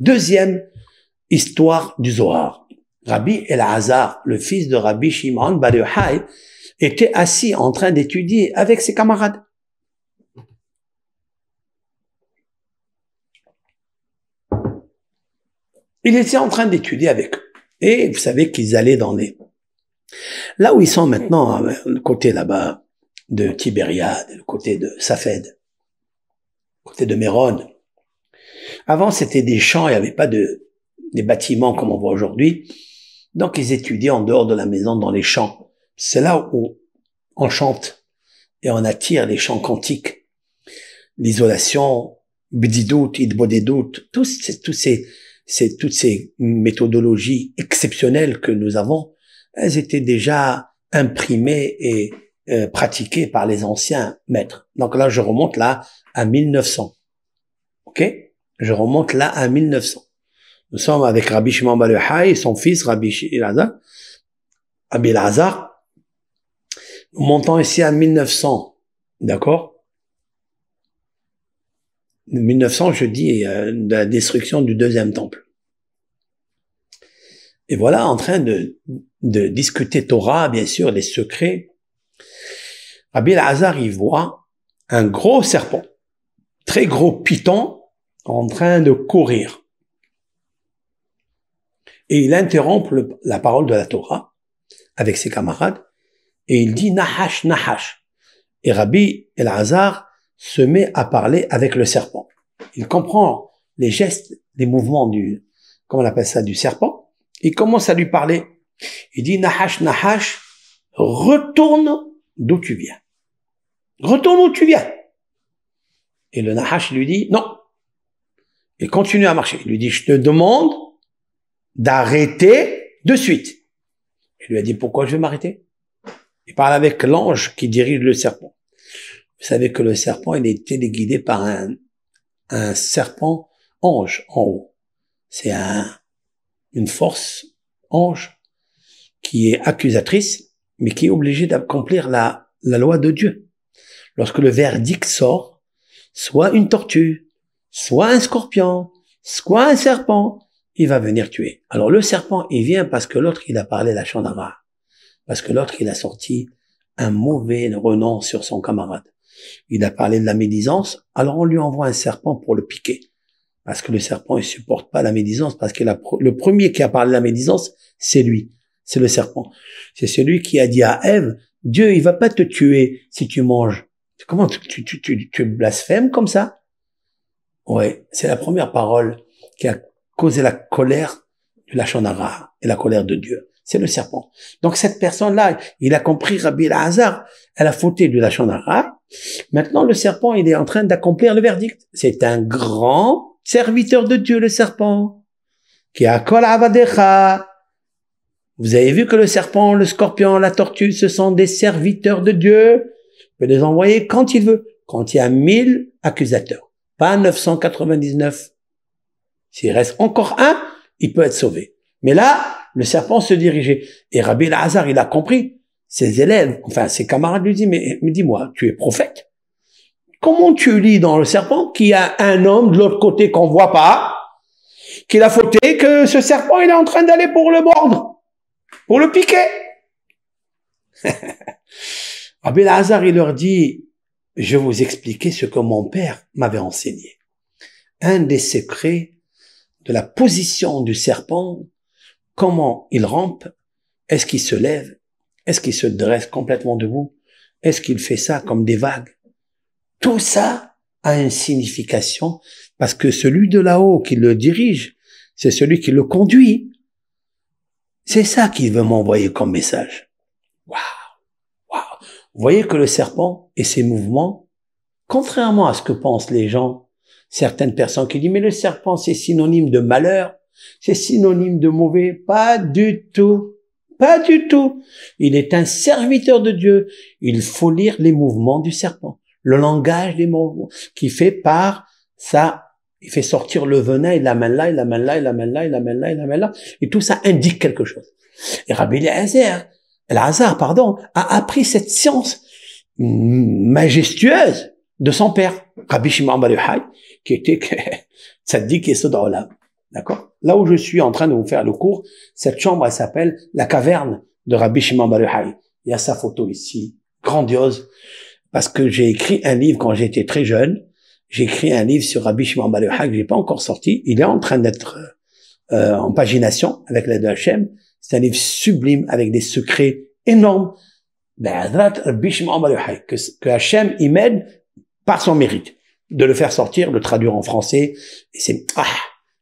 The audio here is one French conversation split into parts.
Deuxième histoire du Zohar. Rabbi El le fils de Rabbi Shimon Bar était assis en train d'étudier avec ses camarades. Il était en train d'étudier avec eux. Et vous savez qu'ils allaient dans les... Là où ils sont maintenant, euh, le côté là-bas de Tibériade, le côté de Safed, le côté de Méron, avant, c'était des champs, il n'y avait pas de, des bâtiments comme on voit aujourd'hui. Donc, ils étudiaient en dehors de la maison, dans les champs. C'est là où on chante et on attire les chants quantiques. L'isolation, Bdidout, Idbodedout, tous, tous ces, toutes ces méthodologies exceptionnelles que nous avons, elles étaient déjà imprimées et euh, pratiquées par les anciens maîtres. Donc là, je remonte là à 1900. OK je remonte là à 1900. Nous sommes avec Rabbi Shimon Bar Haï, son fils Rabbi Elazar, Rabbi Nous montons ici à 1900, d'accord 1900, je dis, euh, la destruction du deuxième temple. Et voilà, en train de, discuter Torah, bien sûr, les secrets. Rabbi Lazar, il voit un gros serpent, très gros python, en train de courir. Et il interrompt la parole de la Torah avec ses camarades et il dit Nahash, Nahash. Et Rabbi El-Hazar se met à parler avec le serpent. Il comprend les gestes, les mouvements du, comment on appelle ça, du serpent. Il commence à lui parler. Il dit Nahash, Nahash, retourne d'où tu viens. Retourne où tu viens. Et le Nahash lui dit non, et continue à marcher. Il lui dit, je te demande d'arrêter de suite. Il lui a dit, pourquoi je vais m'arrêter Il parle avec l'ange qui dirige le serpent. Vous savez que le serpent, il est téléguidé par un, serpent ange en haut. C'est un, une force ange qui est accusatrice, mais qui est obligée d'accomplir la, la loi de Dieu. Lorsque le verdict sort, soit une tortue, soit un scorpion, soit un serpent, il va venir tuer. Alors le serpent, il vient parce que l'autre, il a parlé la chandara. Parce que l'autre, il a sorti un mauvais renom sur son camarade. Il a parlé de la médisance, alors on lui envoie un serpent pour le piquer. Parce que le serpent, il supporte pas la médisance, parce que le premier qui a parlé de la médisance, c'est lui. C'est le serpent. C'est celui qui a dit à Ève, Dieu, il va pas te tuer si tu manges. Comment tu, tu, tu, tu blasphèmes comme ça oui, c'est la première parole qui a causé la colère du Lachonara et la colère de Dieu. C'est le serpent. Donc cette personne-là, il a compris Rabbi Lazar, elle a fauté du Lachonara. Maintenant, le serpent, il est en train d'accomplir le verdict. C'est un grand serviteur de Dieu, le serpent, qui a badecha. Vous avez vu que le serpent, le scorpion, la tortue, ce sont des serviteurs de Dieu. Il peut les envoyer quand il veut, quand il y a mille accusateurs pas 999. S'il reste encore un, il peut être sauvé. Mais là, le serpent se dirigeait. Et Rabbi Lazar, il a compris. Ses élèves, enfin ses camarades lui disent, mais, dis-moi, tu es prophète. Comment tu lis dans le serpent qu'il y a un homme de l'autre côté qu'on voit pas, qu'il a fauté, que ce serpent, il est en train d'aller pour le mordre, pour le piquer Rabbi Lazar, il leur dit, je vous expliquer ce que mon père m'avait enseigné. Un des secrets de la position du serpent, comment il rampe, est-ce qu'il se lève, est-ce qu'il se dresse complètement debout, est-ce qu'il fait ça comme des vagues. Tout ça a une signification parce que celui de là-haut qui le dirige, c'est celui qui le conduit. C'est ça qu'il veut m'envoyer comme message. Waouh vous voyez que le serpent et ses mouvements, contrairement à ce que pensent les gens, certaines personnes qui disent, mais le serpent, c'est synonyme de malheur, c'est synonyme de mauvais. Pas du tout. Pas du tout. Il est un serviteur de Dieu. Il faut lire les mouvements du serpent. Le langage des mouvements qui fait par ça. Il fait sortir le venin et la là, et la là, et la là, et la là, et la là, et tout ça indique quelque chose. Et Rabbi Eliezer, le hasard, pardon, a appris cette science majestueuse de son père, Rabbi Shimon Bar qui était tzaddik et là. D'accord Là où je suis en train de vous faire le cours, cette chambre, elle s'appelle la caverne de Rabbi Shimon Bar Il y a sa photo ici, grandiose, parce que j'ai écrit un livre quand j'étais très jeune. J'ai écrit un livre sur Rabbi Shimon Bar que j'ai pas encore sorti. Il est en train d'être euh, euh, en pagination avec l'aide de c'est un livre sublime avec des secrets énormes. Ben, que, que Hachem y m'aide par son mérite de le faire sortir, le traduire en français. Et c'est, ah,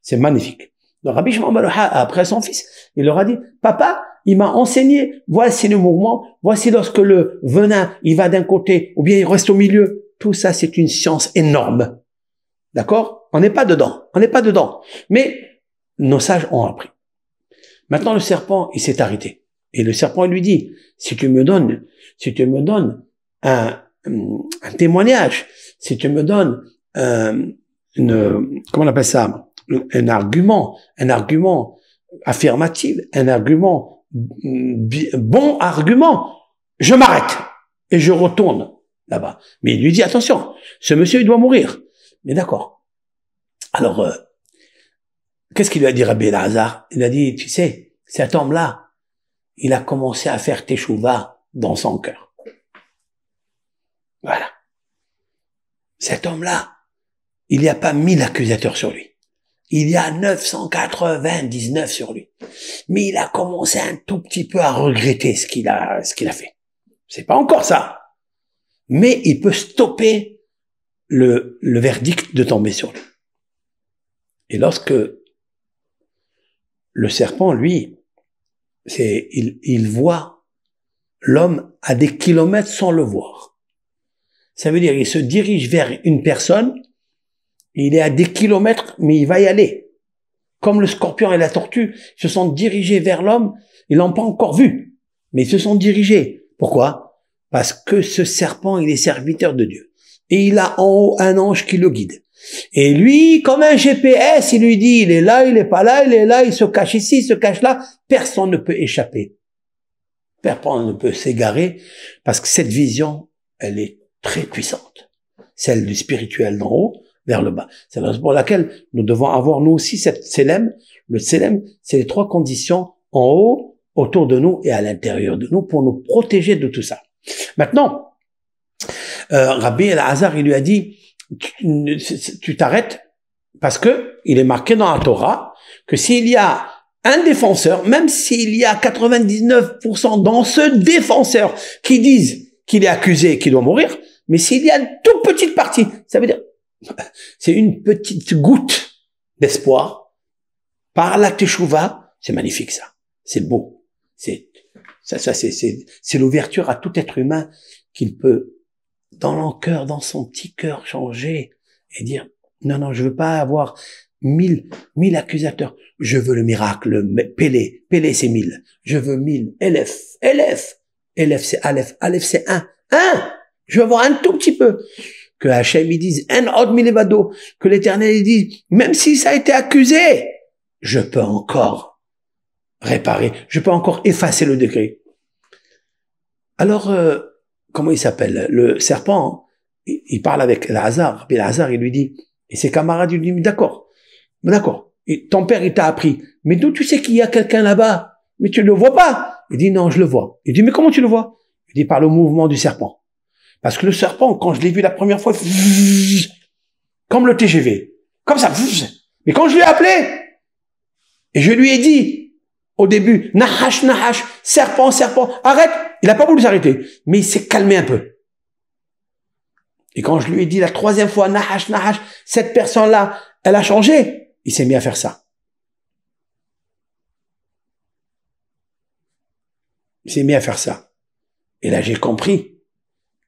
c'est magnifique. Donc Rabbi Shimon après son fils, il leur a dit, papa, il m'a enseigné, voici le mouvement, voici lorsque le venin, il va d'un côté, ou bien il reste au milieu. Tout ça, c'est une science énorme. D'accord? On n'est pas dedans. On n'est pas dedans. Mais nos sages ont appris. Maintenant, le serpent, il s'est arrêté. Et le serpent lui dit, si tu me donnes, si tu me donnes un, témoignage, si tu me donnes un, une, comment on appelle ça, un argument, un argument affirmatif, un argument, bon argument, je m'arrête et je retourne là-bas. Mais il lui dit, attention, ce monsieur, il doit mourir. Mais d'accord. Alors, euh, Qu'est-ce qu'il lui a dit à Lazar Il a dit, tu sais, cet homme-là, il a commencé à faire teshuva dans son cœur. Voilà. Cet homme-là, il n'y a pas mille accusateurs sur lui. Il y a 999 sur lui. Mais il a commencé un tout petit peu à regretter ce qu'il a, ce qu'il a fait. C'est pas encore ça. Mais il peut stopper le, le verdict de tomber sur lui. Et lorsque le serpent, lui, c'est, il, voit l'homme à des kilomètres sans le voir. Ça veut dire, il se dirige vers une personne, il est à des kilomètres, mais il va y aller. Comme le scorpion et la tortue se sont dirigés vers l'homme, ils l'ont pas encore vu, mais ils se sont dirigés. Pourquoi Parce que ce serpent, il est serviteur de Dieu. Et il a en haut un ange qui le guide. Et lui, comme un GPS, il lui dit, il est là, il est pas là, il est là, il se cache ici, il se cache là. Personne ne peut échapper. Personne ne peut s'égarer parce que cette vision, elle est très puissante. Celle du spirituel d'en haut vers le bas. C'est la pour laquelle nous devons avoir nous aussi cette célèbre, Le célèbre, c'est les trois conditions en haut, autour de nous et à l'intérieur de nous pour nous protéger de tout ça. Maintenant, euh, Rabbi El-Hazar, il lui a dit, tu t'arrêtes parce que il est marqué dans la Torah que s'il y a un défenseur, même s'il y a 99% dans ce défenseur qui disent qu'il est accusé et qu'il doit mourir, mais s'il y a une toute petite partie, ça veut dire, c'est une petite goutte d'espoir, par la teshuva, c'est magnifique ça. C'est beau. C'est, ça, ça, c'est, c'est, c'est l'ouverture à tout être humain qu'il peut dans l'encœur, dans son petit cœur changé, et dire non, non, je veux pas avoir mille, mille accusateurs. Je veux le miracle, Pélé, Pélé c'est mille. Je veux mille, élève, élève, élève c'est Aleph, Aleph c'est un, un. Je veux avoir un tout petit peu. Que Hachem ils dise un od bado, Que l'éternel dit, dise, même si ça a été accusé, je peux encore réparer, je peux encore effacer le décret. Alors, euh, comment il s'appelle Le serpent, il, parle avec Lazare. et Lazare, il lui dit, et ses camarades lui disent, d'accord, d'accord, ton père, il t'a appris. Mais d'où tu sais qu'il y a quelqu'un là-bas Mais tu ne le vois pas Il dit, non, je le vois. Il dit, mais comment tu le vois Il dit, par le mouvement du serpent. Parce que le serpent, quand je l'ai vu la première fois, comme le TGV, comme ça. Mais quand je lui ai appelé, et je lui ai dit, au début, nahash, nahash, serpent, serpent, arrête, il n'a pas voulu s'arrêter, mais il s'est calmé un peu. Et quand je lui ai dit la troisième fois, Nahash, Nahash, cette personne-là, elle a changé, il s'est mis à faire ça. Il s'est mis à faire ça. Et là, j'ai compris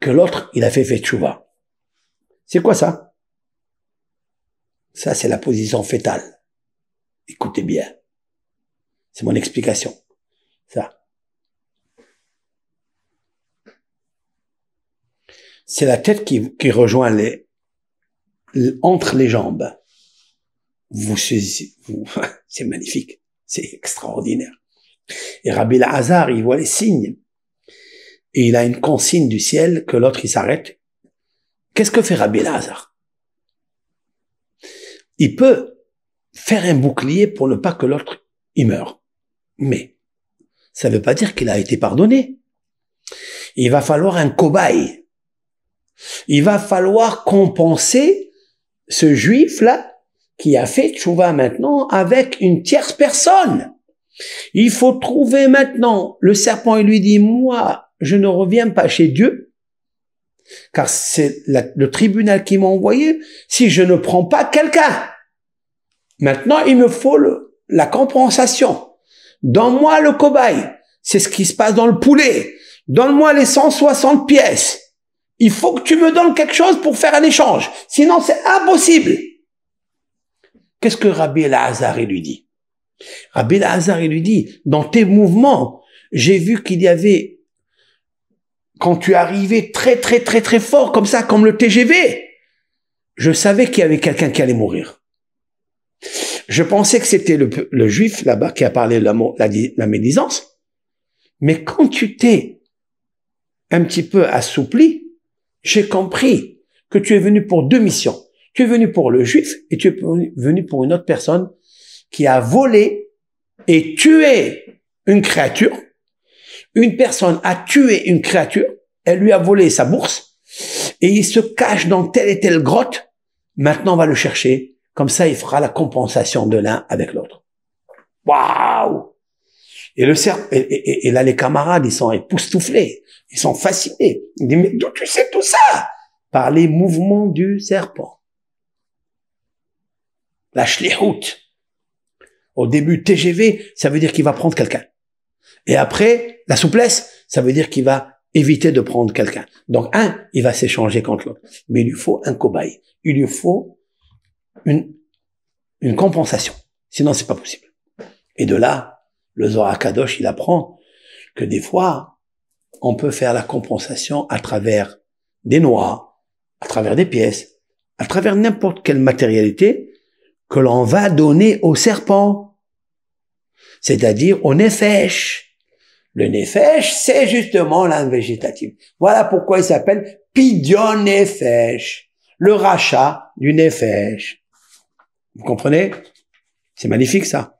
que l'autre, il a fait Fetchouva. C'est quoi ça Ça, c'est la position fétale. Écoutez bien. C'est mon explication. Ça. c'est la tête qui, rejoint les, entre les jambes. Vous, vous c'est magnifique, c'est extraordinaire. Et Rabbi Hazar, il voit les signes. Et il a une consigne du ciel que l'autre, il s'arrête. Qu'est-ce que fait Rabbi Hazar Il peut faire un bouclier pour ne pas que l'autre y meure. Mais ça ne veut pas dire qu'il a été pardonné. Il va falloir un cobaye il va falloir compenser ce juif-là qui a fait tchouva maintenant avec une tierce personne. Il faut trouver maintenant le serpent et lui dit, moi, je ne reviens pas chez Dieu, car c'est le tribunal qui m'a envoyé, si je ne prends pas quelqu'un. Maintenant, il me faut la compensation. Donne-moi le cobaye. C'est ce qui se passe dans le poulet. Donne-moi les 160 pièces. Il faut que tu me donnes quelque chose pour faire un échange. Sinon, c'est impossible. Qu'est-ce que Rabbi el lui dit Rabbi el lui dit, dans tes mouvements, j'ai vu qu'il y avait, quand tu arrivais très très très très fort, comme ça, comme le TGV, je savais qu'il y avait quelqu'un qui allait mourir. Je pensais que c'était le, juif là-bas qui a parlé de la médisance. Mais quand tu t'es un petit peu assoupli, j'ai compris que tu es venu pour deux missions. Tu es venu pour le juif et tu es venu pour une autre personne qui a volé et tué une créature. Une personne a tué une créature, elle lui a volé sa bourse et il se cache dans telle et telle grotte. Maintenant, on va le chercher. Comme ça, il fera la compensation de l'un avec l'autre. Waouh et le serpent, et, là, les camarades, ils sont époustouflés. Ils sont fascinés. Ils disent, mais d'où tu sais tout ça? Par les mouvements du serpent. La routes Au début, TGV, ça veut dire qu'il va prendre quelqu'un. Et après, la souplesse, ça veut dire qu'il va éviter de prendre quelqu'un. Donc, un, il va s'échanger contre l'autre. Mais il lui faut un cobaye. Il lui faut une, une compensation. Sinon, c'est pas possible. Et de là, le Zohar il apprend que des fois, on peut faire la compensation à travers des noix, à travers des pièces, à travers n'importe quelle matérialité que l'on va donner au serpent. C'est-à-dire au nefesh. Le néfèche c'est justement l'âme végétative. Voilà pourquoi il s'appelle pidion nefesh. Le rachat du nefesh. Vous comprenez? C'est magnifique ça.